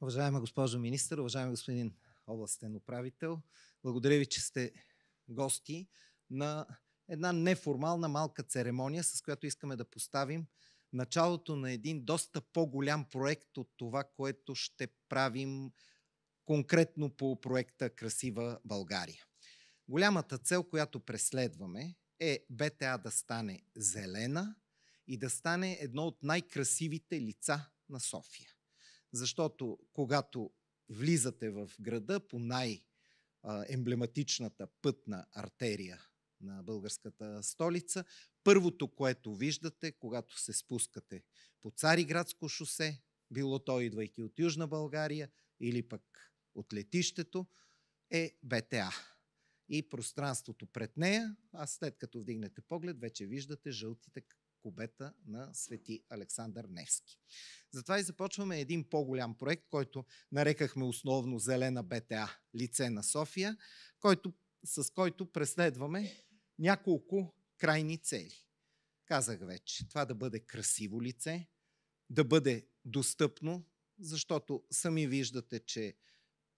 Уважаема госпожо министър, уважаеми господин областен управител, благодаря ви, че сте гости на една неформална малка церемония, с която искаме да поставим началото на един доста по-голям проект от това, което ще правим конкретно по проекта Красива България. Голямата цел, която преследваме е БТА да стане зелена и да стане едно от най-красивите лица на София защото когато влизате в града по най-емблематичната пътна артерия на българската столица, първото, което виждате, когато се спускате по Цариградско шосе, било то идвайки от Южна България или пък от летището, е БТА. И пространството пред нея, а след като вдигнете поглед, вече виждате жълтите кубета на Свети Александър Невски. Затова и започваме един по-голям проект, който нарекахме основно Зелена БТА Лице на София, който, с който преследваме няколко крайни цели. Казах вече, това да бъде красиво лице, да бъде достъпно, защото сами виждате, че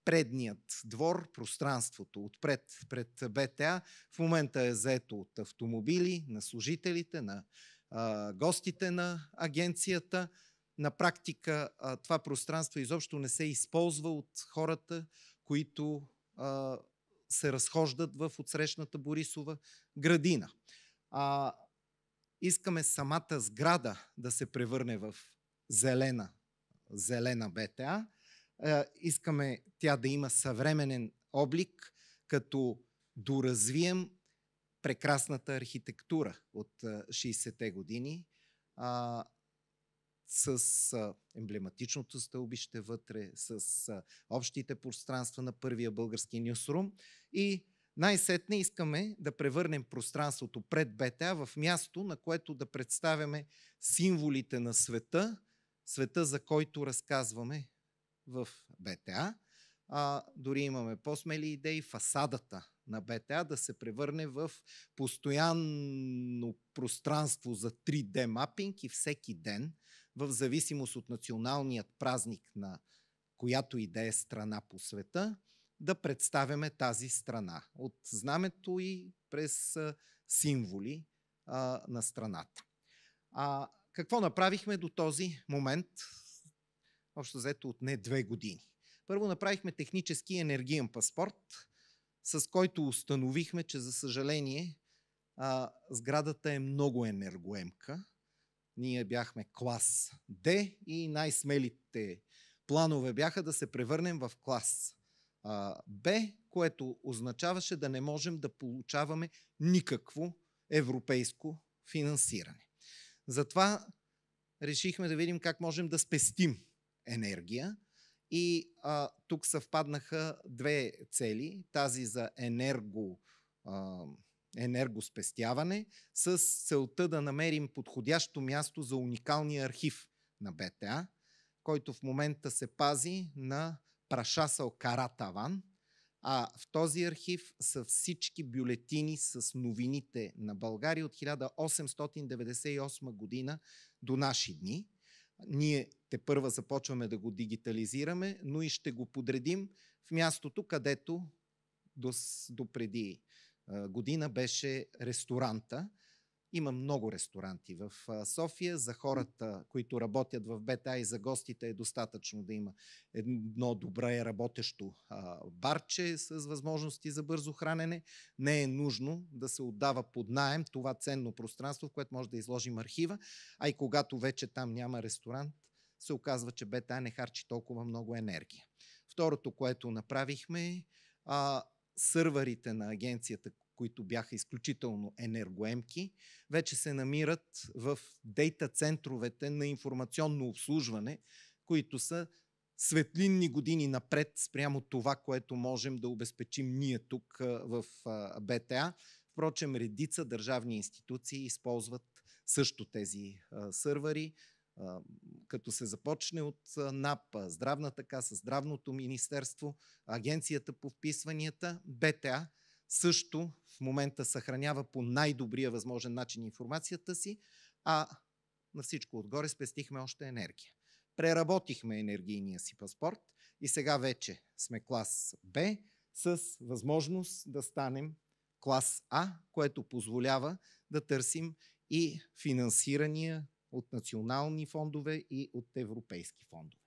предният двор, пространството отпред пред БТА, в момента е заето от автомобили на служителите, на гостите на агенцията. На практика това пространство изобщо не се използва от хората, които се разхождат в отсрещната Борисова градина. искаме самата сграда да се превърне в зелена, зелена БТА. искаме тя да има съвременен облик, като доразвием прекрасната архитектура от 60-те години а, с а, емблематичното стълбище вътре, с а, общите пространства на първия български нюсрум и най-сетне искаме да превърнем пространството пред БТА в място, на което да представяме символите на света, света, за който разказваме в БТА а, дори имаме по-смели идеи, фасадата на БТА да се превърне в постоянно пространство за 3D мапинг и всеки ден, в зависимост от националният празник на която и да е страна по света, да представяме тази страна от знамето и през символи а, на страната. А, какво направихме до този момент? Общо взето от не две години. Първо направихме технически енергиен паспорт, с който установихме, че за съжаление а, сградата е много енергоемка. Ние бяхме клас Д и най-смелите планове бяха да се превърнем в клас Б, което означаваше да не можем да получаваме никакво европейско финансиране. Затова решихме да видим как можем да спестим енергия и а, тук съвпаднаха две цели. Тази за енерго, а, енергоспестяване с целта да намерим подходящо място за уникалния архив на БТА, който в момента се пази на Прашасъл Каратаван, а в този архив са всички бюлетини с новините на България от 1898 година до наши дни. Ние те първа започваме да го дигитализираме, но и ще го подредим в мястото, където до, преди година беше ресторанта. Има много ресторанти в София. За хората, които работят в БТА и за гостите е достатъчно да има едно добре работещо барче с възможности за бързо хранене. Не е нужно да се отдава под найем това ценно пространство, в което може да изложим архива. А и когато вече там няма ресторант, се оказва, че БТА не харчи толкова много енергия. Второто, което направихме, а, сървърите на агенцията, които бяха изключително енергоемки, вече се намират в дейта центровете на информационно обслужване, които са светлинни години напред спрямо това, което можем да обезпечим ние тук в БТА. Впрочем, редица държавни институции използват също тези сървъри като се започне от НАП, здравната каса, здравното министерство, агенцията по вписванията, БТА също в момента съхранява по най-добрия възможен начин информацията си, а на всичко отгоре спестихме още енергия. Преработихме енергийния си паспорт и сега вече сме клас Б с възможност да станем клас А, което позволява да търсим и финансирания, от национални фондове и от европейски фондове.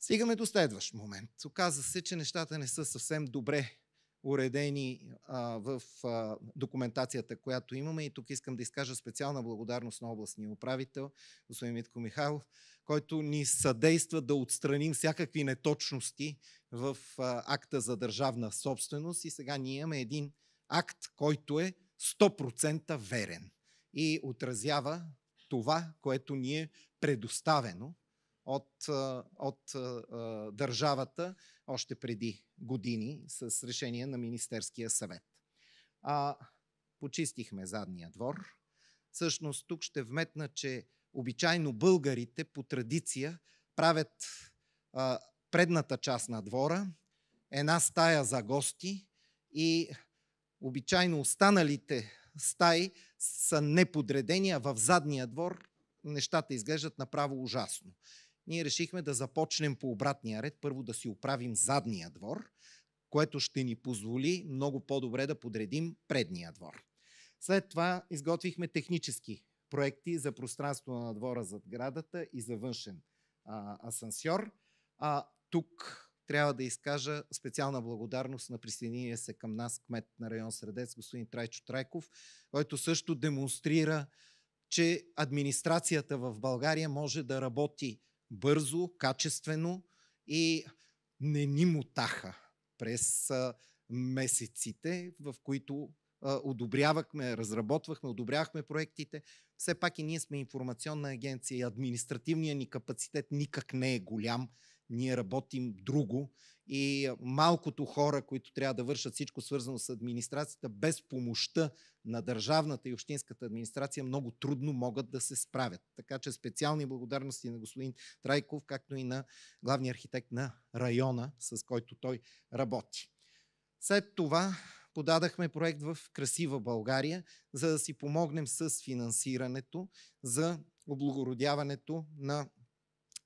Стигаме до следващ момент. Оказва се, че нещата не са съвсем добре уредени а, в а, документацията, която имаме. И тук искам да изкажа специална благодарност на областния управител, господин Митко Михайлов, който ни съдейства да отстраним всякакви неточности в а, акта за държавна собственост. И сега ние имаме един акт, който е 100% верен и отразява това, което ни е предоставено от, от държавата още преди години с решение на Министерския съвет. А, почистихме задния двор. Всъщност тук ще вметна, че обичайно българите по традиция правят а, предната част на двора, една стая за гости и обичайно останалите стаи са неподредени, а в задния двор нещата изглеждат направо ужасно. Ние решихме да започнем по обратния ред. Първо да си оправим задния двор, което ще ни позволи много по-добре да подредим предния двор. След това изготвихме технически проекти за пространство на двора зад градата и за външен а, асансьор. А, тук трябва да изкажа специална благодарност на присъединение се към нас кмет на район Средец, господин Трайчо Трайков, който също демонстрира, че администрацията в България може да работи бързо, качествено и не ни мутаха през месеците, в които одобрявахме, разработвахме, одобрявахме проектите. Все пак и ние сме информационна агенция и административният ни капацитет никак не е голям, ние работим друго и малкото хора, които трябва да вършат всичко свързано с администрацията, без помощта на държавната и общинската администрация много трудно могат да се справят. Така че специални благодарности на господин Трайков, както и на главния архитект на района, с който той работи. След това подадахме проект в Красива България, за да си помогнем с финансирането за облагородяването на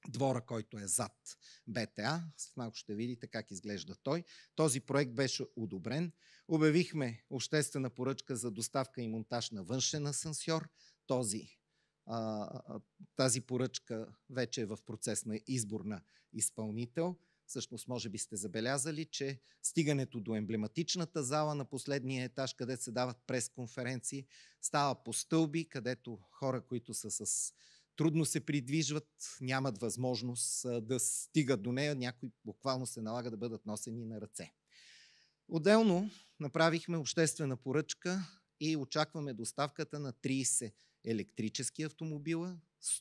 двора, който е зад БТА. След малко ще видите как изглежда той. Този проект беше одобрен. Обявихме обществена поръчка за доставка и монтаж на външен асансьор. Този, а, тази поръчка вече е в процес на избор на изпълнител. Всъщност, може би сте забелязали, че стигането до емблематичната зала на последния етаж, където се дават пресконференции, става по стълби, където хора, които са с трудно се придвижват, нямат възможност да стигат до нея, някои буквално се налага да бъдат носени на ръце. Отделно направихме обществена поръчка и очакваме доставката на 30 електрически автомобила,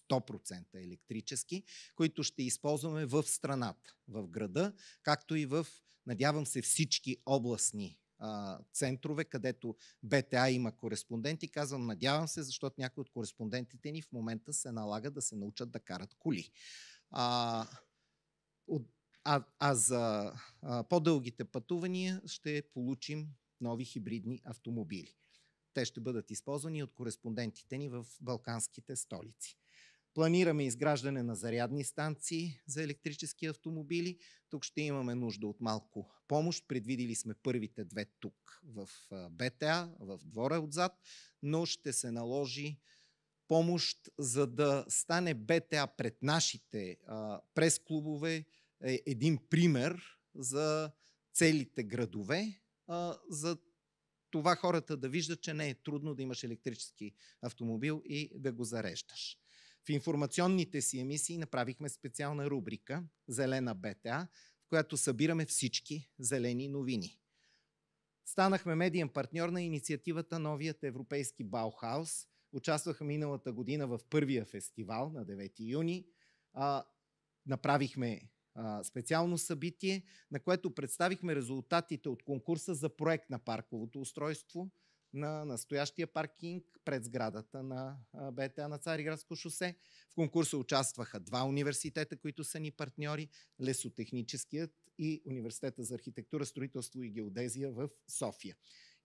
100% електрически, които ще използваме в страната, в града, както и в, надявам се, всички областни центрове, където БТА има кореспонденти. Казвам, надявам се, защото някои от кореспондентите ни в момента се налага да се научат да карат коли. А, от, а, а за а, по-дългите пътувания ще получим нови хибридни автомобили. Те ще бъдат използвани от кореспондентите ни в балканските столици. Планираме изграждане на зарядни станции за електрически автомобили. Тук ще имаме нужда от малко помощ. Предвидили сме първите две тук в БТА, в двора отзад, но ще се наложи помощ, за да стане БТА пред нашите прес-клубове е, един пример за целите градове, за това хората да виждат, че не е трудно да имаш електрически автомобил и да го зареждаш. В информационните си емисии направихме специална рубрика Зелена БТА, в която събираме всички зелени новини. Станахме медиен партньор на инициативата Новият европейски Баухаус. Участваха миналата година в първия фестивал на 9 юни. А, направихме а, специално събитие, на което представихме резултатите от конкурса за проект на парковото устройство – на настоящия паркинг пред сградата на БТА на Цариградско шосе. В конкурса участваха два университета, които са ни партньори, Лесотехническият и Университета за архитектура, строителство и геодезия в София.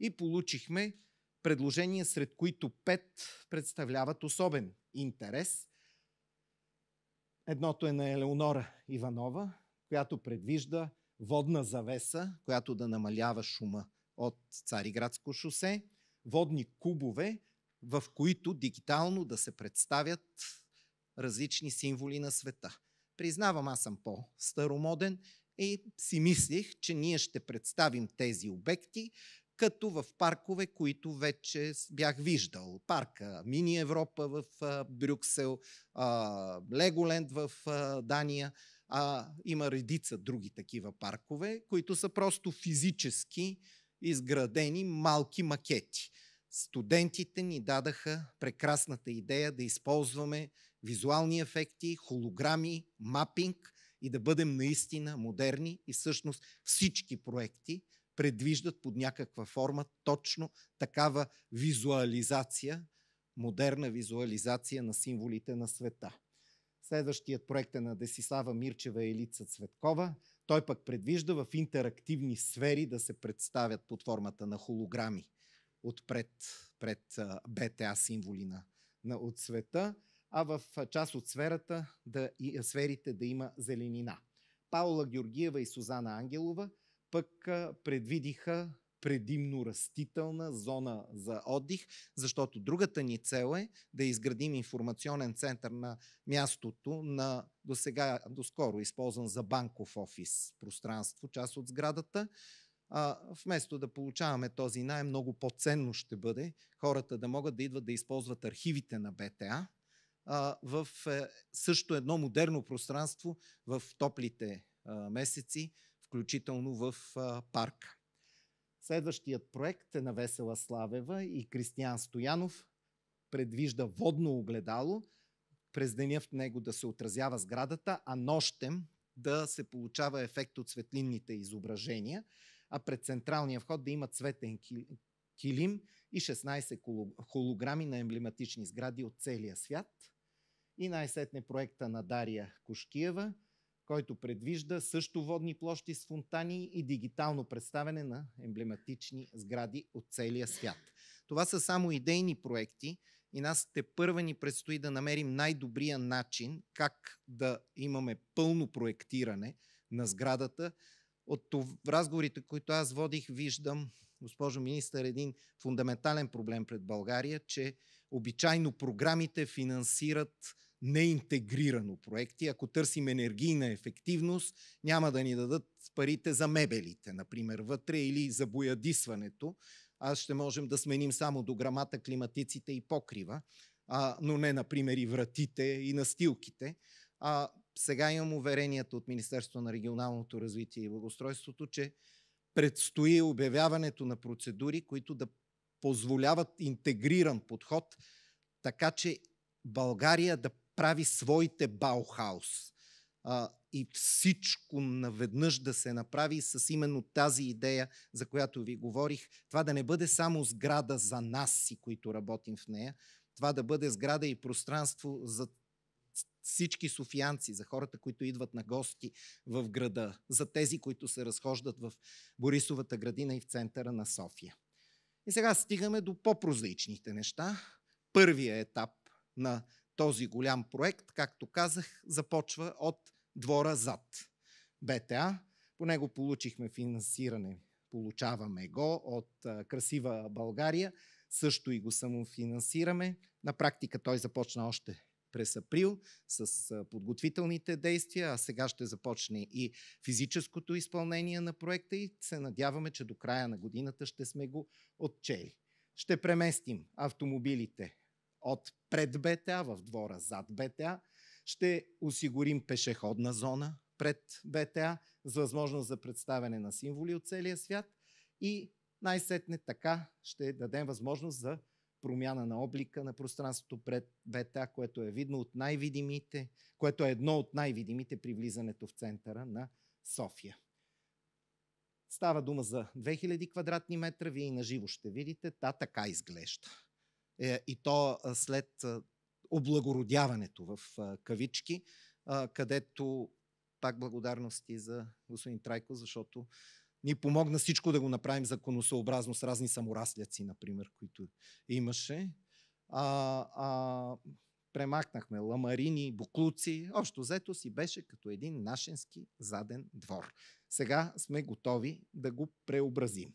И получихме предложения, сред които пет представляват особен интерес. Едното е на Елеонора Иванова, която предвижда водна завеса, която да намалява шума от Цариградско шосе водни кубове, в които дигитално да се представят различни символи на света. Признавам, аз съм по-старомоден и си мислих, че ние ще представим тези обекти като в паркове, които вече бях виждал. Парка Мини Европа в Брюксел, Леголенд в Дания. Има редица други такива паркове, които са просто физически изградени малки макети. Студентите ни дадаха прекрасната идея да използваме визуални ефекти, холограми, мапинг и да бъдем наистина модерни и всъщност всички проекти предвиждат под някаква форма точно такава визуализация, модерна визуализация на символите на света. Следващият проект е на Десислава Мирчева и Елица Цветкова – той пък предвижда в интерактивни сфери да се представят под формата на холограми от пред, пред БТА символи на, на, от света, а в част от сферата да, и, сферите да има зеленина. Паула Георгиева и Сузана Ангелова пък предвидиха предимно растителна зона за отдих, защото другата ни цел е да изградим информационен център на мястото на до сега, скоро използван за банков офис пространство, част от сградата. А, вместо да получаваме този найем, много по-ценно ще бъде хората да могат да идват да използват архивите на БТА а, в е, също едно модерно пространство в топлите а, месеци, включително в а, парка. Следващият проект е на Весела Славева и Кристиян Стоянов. Предвижда водно огледало, през деня в него да се отразява сградата, а нощем да се получава ефект от светлинните изображения, а пред централния вход да има цветен килим и 16 холограми на емблематични сгради от целия свят. И най-сетне проекта на Дария Кошкиева – който предвижда също водни площи с фонтани и дигитално представяне на емблематични сгради от целия свят. Това са само идейни проекти и нас те първа ни предстои да намерим най-добрия начин как да имаме пълно проектиране на сградата. От разговорите, които аз водих, виждам, госпожо министър, един фундаментален проблем пред България, че обичайно програмите финансират неинтегрирано проекти. Ако търсим енергийна ефективност, няма да ни дадат парите за мебелите, например, вътре или за боядисването. Аз ще можем да сменим само до грамата климатиците и покрива, а, но не, например, и вратите и настилките. А, сега имам уверението от Министерството на регионалното развитие и благоустройството, че предстои обявяването на процедури, които да позволяват интегриран подход, така че България да прави своите Баухаус. А, и всичко наведнъж да се направи с именно тази идея, за която ви говорих. Това да не бъде само сграда за нас и които работим в нея, това да бъде сграда и пространство за всички софиянци, за хората, които идват на гости в града, за тези, които се разхождат в Борисовата градина и в центъра на София. И сега стигаме до по-прозаичните неща. Първия етап на този голям проект, както казах, започва от двора зад БТА. По него получихме финансиране. Получаваме го от Красива България. Също и го самофинансираме. На практика той започна още през април с подготвителните действия, а сега ще започне и физическото изпълнение на проекта и се надяваме, че до края на годината ще сме го отчели. Ще преместим автомобилите от пред БТА в двора зад БТА. Ще осигурим пешеходна зона пред БТА с възможност за представяне на символи от целия свят и най-сетне така ще дадем възможност за промяна на облика на пространството пред БТА, което е видно от най-видимите, което е едно от най-видимите при влизането в центъра на София. Става дума за 2000 квадратни метра, вие и наживо ще видите, та така изглежда. Е, и то след облагородяването в кавички, където пак благодарности за господин Трайко, защото ни помогна всичко да го направим законосъобразно с разни саморасляци, например, които имаше. А, а, премахнахме ламарини, буклуци. Общо взето си беше като един нашенски заден двор. Сега сме готови да го преобразим.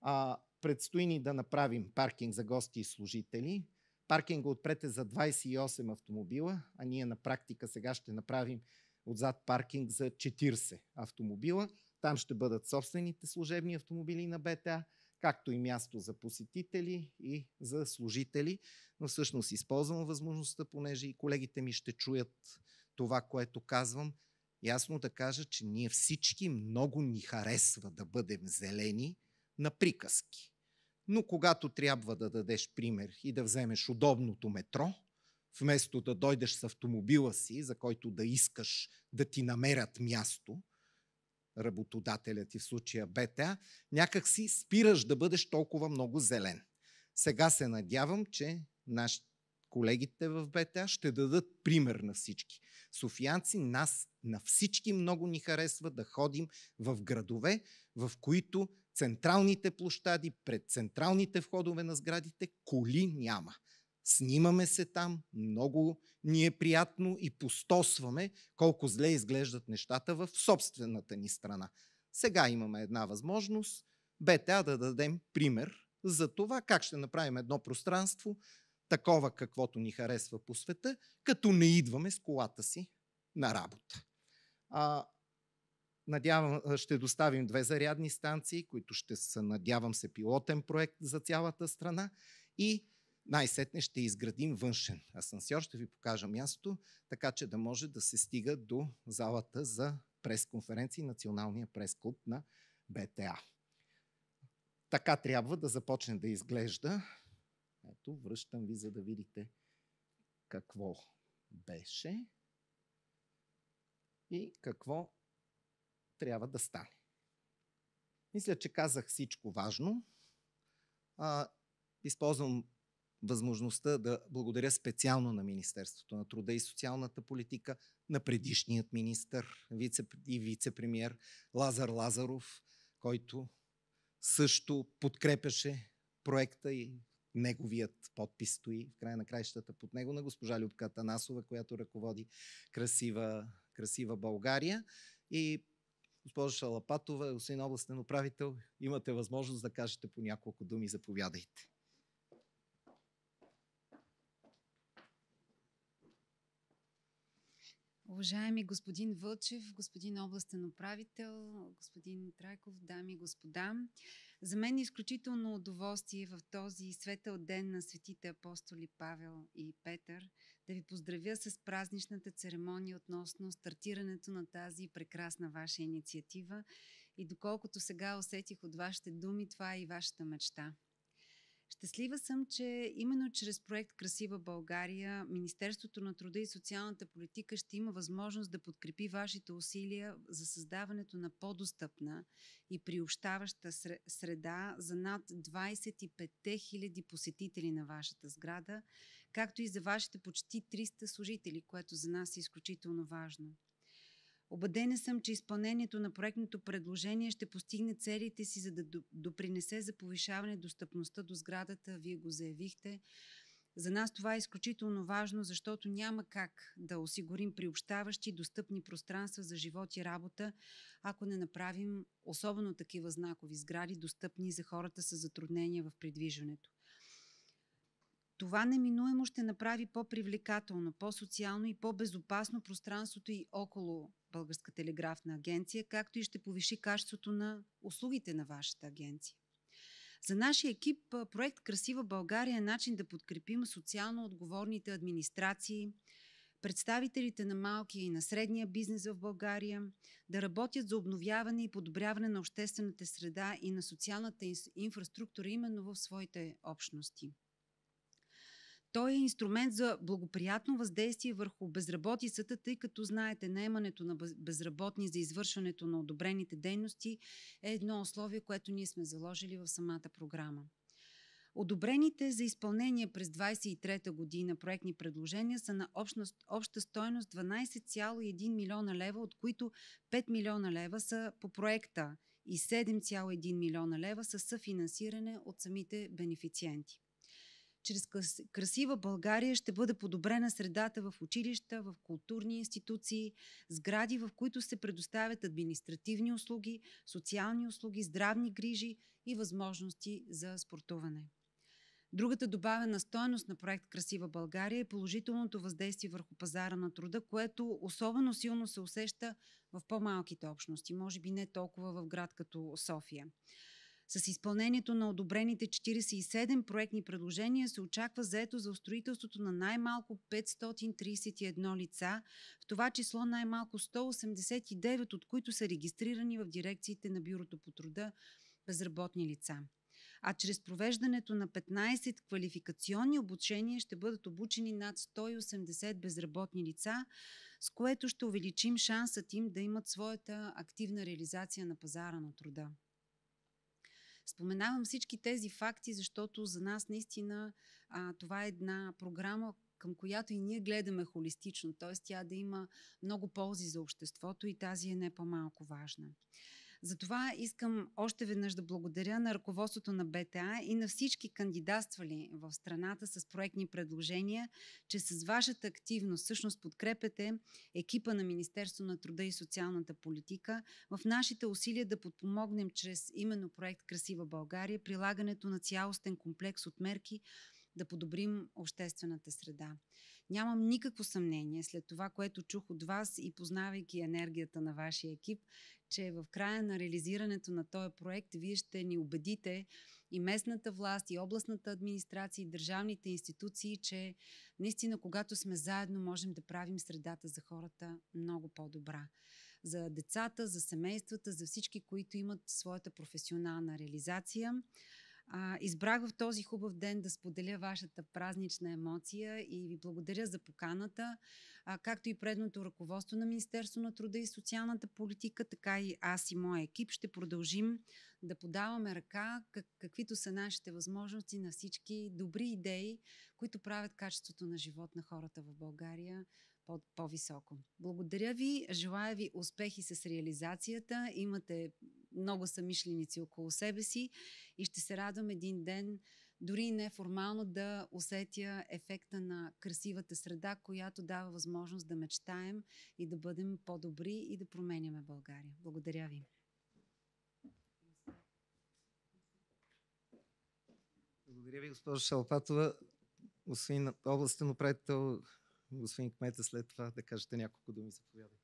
А, Предстои ни да направим паркинг за гости и служители. Паркинга отпред е за 28 автомобила, а ние на практика сега ще направим отзад паркинг за 40 автомобила. Там ще бъдат собствените служебни автомобили на БТА, както и място за посетители и за служители. Но всъщност използвам възможността, понеже и колегите ми ще чуят това, което казвам, ясно да кажа, че ние всички много ни харесва да бъдем зелени – на приказки. Но когато трябва да дадеш пример и да вземеш удобното метро, вместо да дойдеш с автомобила си, за който да искаш да ти намерят място, работодателят и в случая БТА, някак си спираш да бъдеш толкова много зелен. Сега се надявам, че нашите колегите в БТА ще дадат пример на всички. Софиянци нас на всички много ни харесва да ходим в градове, в които централните площади, пред централните входове на сградите коли няма. Снимаме се там, много ни е приятно и пустосваме колко зле изглеждат нещата в собствената ни страна. Сега имаме една възможност БТА да дадем пример за това как ще направим едно пространство, такова каквото ни харесва по света, като не идваме с колата си на работа. А, Надявам, ще доставим две зарядни станции, които ще са, надявам се, пилотен проект за цялата страна и най-сетне ще изградим външен асансьор. Ще ви покажа мястото, така че да може да се стига до залата за пресконференции, Националния пресклуб на БТА. Така трябва да започне да изглежда. Ето, връщам ви, за да видите какво беше и какво трябва да стане. Мисля, че казах всичко важно. А, използвам възможността да благодаря специално на Министерството на труда и социалната политика, на предишният министр вице, и вице-премьер Лазар Лазаров, който също подкрепяше проекта и неговият подпис стои в края на краищата под него на госпожа Любка Танасова, която ръководи красива, красива България. И Госпожа Шалапатова, освен областен управител, имате възможност да кажете по няколко думи. Заповядайте. Уважаеми господин Вълчев, господин областен управител, господин Трайков, дами и господа, за мен е изключително удоволствие в този светъл ден на светите апостоли Павел и Петър да ви поздравя с празничната церемония относно стартирането на тази прекрасна ваша инициатива и доколкото сега усетих от вашите думи, това е и вашата мечта. Щастлива съм, че именно чрез проект Красива България Министерството на труда и социалната политика ще има възможност да подкрепи вашите усилия за създаването на по-достъпна и приобщаваща среда за над 25 000 посетители на вашата сграда както и за вашите почти 300 служители, което за нас е изключително важно. Обадена съм, че изпълнението на проектното предложение ще постигне целите си, за да допринесе за повишаване достъпността до сградата. Вие го заявихте. За нас това е изключително важно, защото няма как да осигурим приобщаващи достъпни пространства за живот и работа, ако не направим особено такива знакови сгради, достъпни за хората с затруднения в придвижването. Това неминуемо ще направи по-привлекателно, по-социално и по-безопасно пространството и около Българска телеграфна агенция, както и ще повиши качеството на услугите на вашата агенция. За нашия екип проект Красива България е начин да подкрепим социално отговорните администрации, представителите на малкия и на средния бизнес в България да работят за обновяване и подобряване на обществената среда и на социалната инфраструктура именно в своите общности. Той е инструмент за благоприятно въздействие върху безработицата, тъй като знаете, наемането на безработни за извършването на одобрените дейности е едно условие, което ние сме заложили в самата програма. Одобрените за изпълнение през 2023 година проектни предложения са на обща стойност 12,1 милиона лева, от които 5 милиона лева са по проекта и 7,1 милиона лева са съфинансиране от самите бенефициенти чрез красива България ще бъде подобрена средата в училища, в културни институции, сгради, в които се предоставят административни услуги, социални услуги, здравни грижи и възможности за спортуване. Другата добавена стоеност на проект Красива България е положителното въздействие върху пазара на труда, което особено силно се усеща в по-малките общности, може би не толкова в град като София. С изпълнението на одобрените 47 проектни предложения се очаква заето за строителството на най-малко 531 лица, в това число най-малко 189, от които са регистрирани в дирекциите на Бюрото по труда безработни лица а чрез провеждането на 15 квалификационни обучения ще бъдат обучени над 180 безработни лица, с което ще увеличим шансът им да имат своята активна реализация на пазара на труда. Споменавам всички тези факти, защото за нас наистина а, това е една програма, към която и ние гледаме холистично, т.е. тя да има много ползи за обществото и тази е не по-малко важна. Затова искам още веднъж да благодаря на ръководството на БТА и на всички кандидатствали в страната с проектни предложения, че с вашата активност всъщност подкрепяте екипа на Министерство на труда и социалната политика в нашите усилия да подпомогнем чрез именно проект Красива България прилагането на цялостен комплекс от мерки, да подобрим обществената среда. Нямам никакво съмнение след това, което чух от вас и познавайки енергията на вашия екип, че в края на реализирането на този проект вие ще ни убедите и местната власт, и областната администрация, и държавните институции, че наистина, когато сме заедно, можем да правим средата за хората много по-добра. За децата, за семействата, за всички, които имат своята професионална реализация. А, избрах в този хубав ден да споделя вашата празнична емоция и ви благодаря за поканата, а, както и предното ръководство на Министерство на труда и социалната политика, така и аз и моя екип ще продължим да подаваме ръка, как, каквито са нашите възможности на всички добри идеи, които правят качеството на живот на хората в България по- по-високо. Благодаря ви, желая ви успехи с реализацията, имате много самишленици около себе си и ще се радвам един ден, дори неформално, да усетя ефекта на красивата среда, която дава възможност да мечтаем и да бъдем по-добри и да променяме България. Благодаря ви. Благодаря ви, госпожа Шалпатова. Освен областен управител господин Кмета, след това да кажете няколко думи. Заповядай.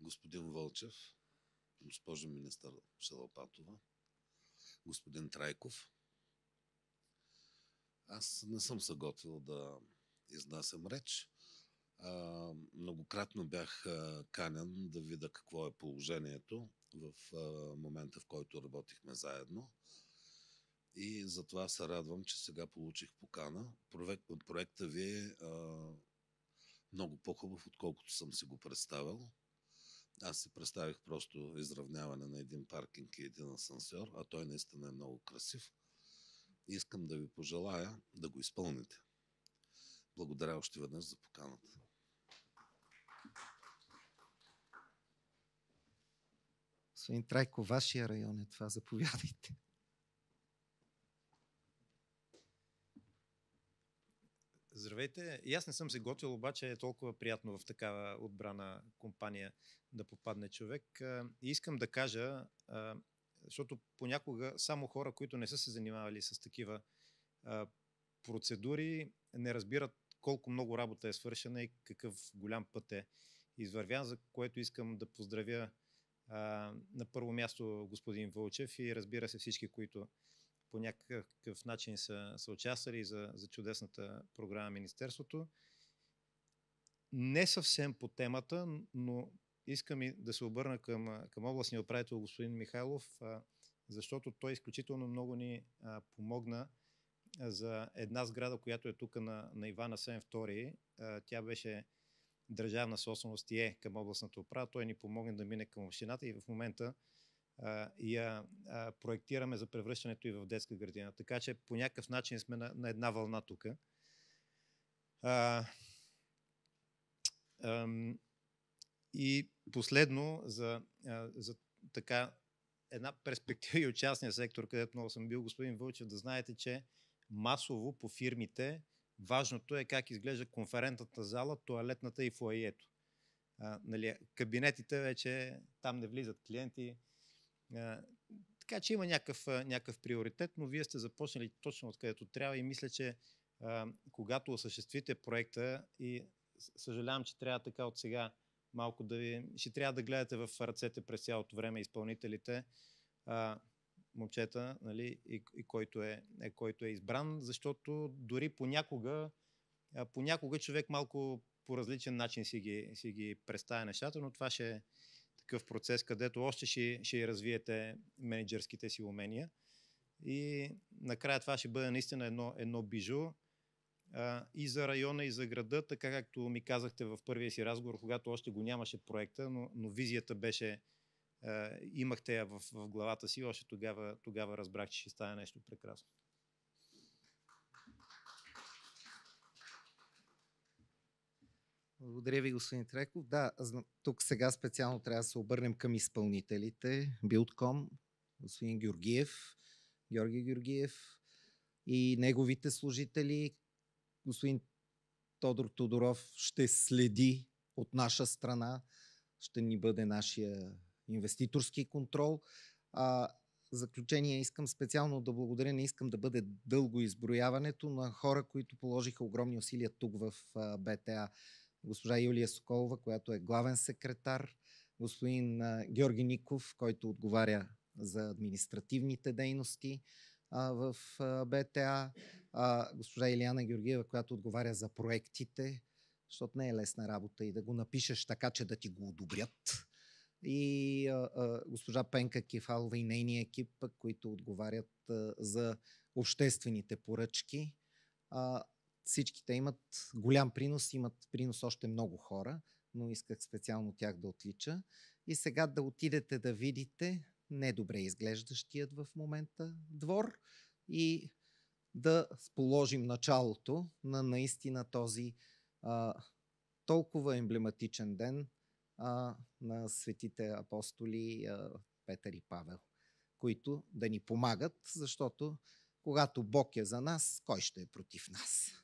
Господин Вълчев, госпожо министър Шалапатова, господин Трайков. Аз не съм се готвил да изнасям реч. А, многократно бях канен да видя какво е положението в момента, в който работихме заедно. И затова се радвам, че сега получих покана. Проект, проекта ви е а, много по-хубав, отколкото съм си го представил. Аз си представих просто изравняване на един паркинг и един асансьор, а той наистина е много красив. Искам да ви пожелая да го изпълните. Благодаря още веднъж за поканата. Господин Трайко, вашия район е това. Заповядайте. Здравейте. И аз не съм се готвил, обаче е толкова приятно в такава отбрана компания да попадне човек. И искам да кажа, защото понякога само хора, които не са се занимавали с такива процедури, не разбират колко много работа е свършена и какъв голям път е извървян, за което искам да поздравя а, на първо място господин Вълчев и разбира се всички, които по някакъв начин са, са участвали за, за чудесната програма Министерството. Не съвсем по темата, но искам и да се обърна към, към областния управител господин Михайлов, а, защото той изключително много ни а, помогна за една сграда, която е тук на, на Ивана Сен II. Тя беше държавна собственост е към областната управа, той ни помогне да мине към общината и в момента а, я а, проектираме за превръщането и в детска градина. Така че по някакъв начин сме на, на една вълна тук. И последно за, а, за така една перспектива и от частния сектор, където много съм бил, господин Вълчев, да знаете, че масово по фирмите Важното е как изглежда конферентната зала, туалетната и фуаието. нали, кабинетите вече там не влизат клиенти. А, така че има някакъв, някакъв приоритет, но вие сте започнали точно откъдето трябва и мисля, че а, когато осъществите проекта и съжалявам, че трябва така от сега малко да ви... Ще трябва да гледате в ръцете през цялото време изпълнителите. А, момчета, нали, и, и който, е, е, който е избран, защото дори понякога, понякога човек малко по различен начин си ги, си ги представя нещата, но това ще е такъв процес, където още ще, ще развиете менеджерските си умения. И накрая това ще бъде наистина едно, едно бижу а, и за района, и за града, така както ми казахте в първия си разговор, когато още го нямаше проекта, но, но визията беше е, имахте я в, в главата си, още тогава, тогава разбрах, че ще стане нещо прекрасно. Благодаря ви, господин Треков. Да, тук сега специално трябва да се обърнем към изпълнителите. Билдком, господин Георгиев, Георги Георгиев и неговите служители. Господин Тодор Тодоров ще следи от наша страна, ще ни бъде нашия инвеститорски контрол. А, заключение искам специално да благодаря, не искам да бъде дълго изброяването на хора, които положиха огромни усилия тук в БТА. Госпожа Юлия Соколова, която е главен секретар, господин Георги Ников, който отговаря за административните дейности в БТА, госпожа Илияна Георгиева, която отговаря за проектите, защото не е лесна работа и да го напишеш така, че да ти го одобрят и а, а, госпожа Пенка Кефалова и нейния екип, които отговарят а, за обществените поръчки. А, всички те имат голям принос, имат принос още много хора, но исках специално тях да отлича. И сега да отидете да видите недобре изглеждащият в момента двор и да положим началото на наистина този а, толкова емблематичен ден а, на светите апостоли а, Петър и Павел, които да ни помагат, защото когато Бог е за нас, кой ще е против нас?